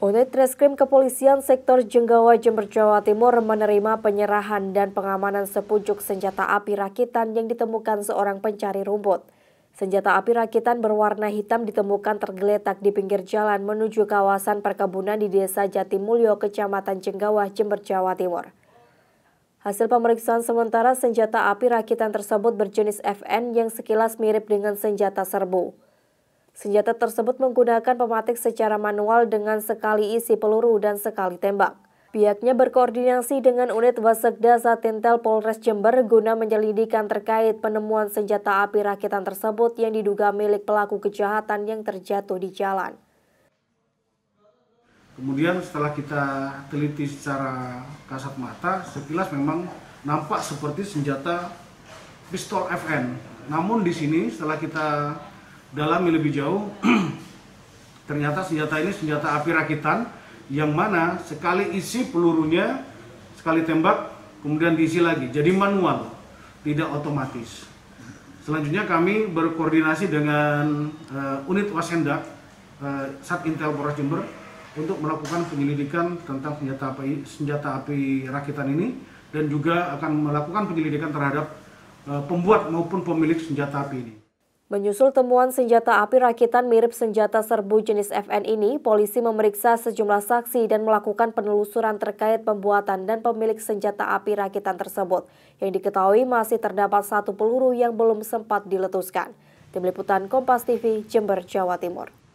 Unit Reskrim Kepolisian Sektor Jenggawa Jember Jawa Timur menerima penyerahan dan pengamanan sepucuk senjata api rakitan yang ditemukan seorang pencari rumput. Senjata api rakitan berwarna hitam ditemukan tergeletak di pinggir jalan menuju kawasan perkebunan di Desa Jatimulyo, Kecamatan Jenggawa, Jember Jawa Timur. Hasil pemeriksaan sementara senjata api rakitan tersebut berjenis FN yang sekilas mirip dengan senjata serbu. Senjata tersebut menggunakan pematik secara manual dengan sekali isi peluru dan sekali tembak. Pihaknya berkoordinasi dengan unit Wasekda Satintel Polres Jember guna menyelidikan terkait penemuan senjata api rakitan tersebut yang diduga milik pelaku kejahatan yang terjatuh di jalan. Kemudian setelah kita teliti secara kasat mata, sekilas memang nampak seperti senjata pistol FN. Namun di sini setelah kita dalami lebih jauh ternyata senjata ini senjata api rakitan yang mana sekali isi pelurunya sekali tembak kemudian diisi lagi jadi manual tidak otomatis selanjutnya kami berkoordinasi dengan uh, unit Wasenda uh, sat intel polres jember untuk melakukan penyelidikan tentang senjata api senjata api rakitan ini dan juga akan melakukan penyelidikan terhadap uh, pembuat maupun pemilik senjata api ini Menyusul temuan senjata api rakitan mirip senjata serbu jenis FN ini, polisi memeriksa sejumlah saksi dan melakukan penelusuran terkait pembuatan dan pemilik senjata api rakitan tersebut. Yang diketahui masih terdapat satu peluru yang belum sempat diletuskan. Tim Liputan Kompas TV, Jember, Jawa Timur.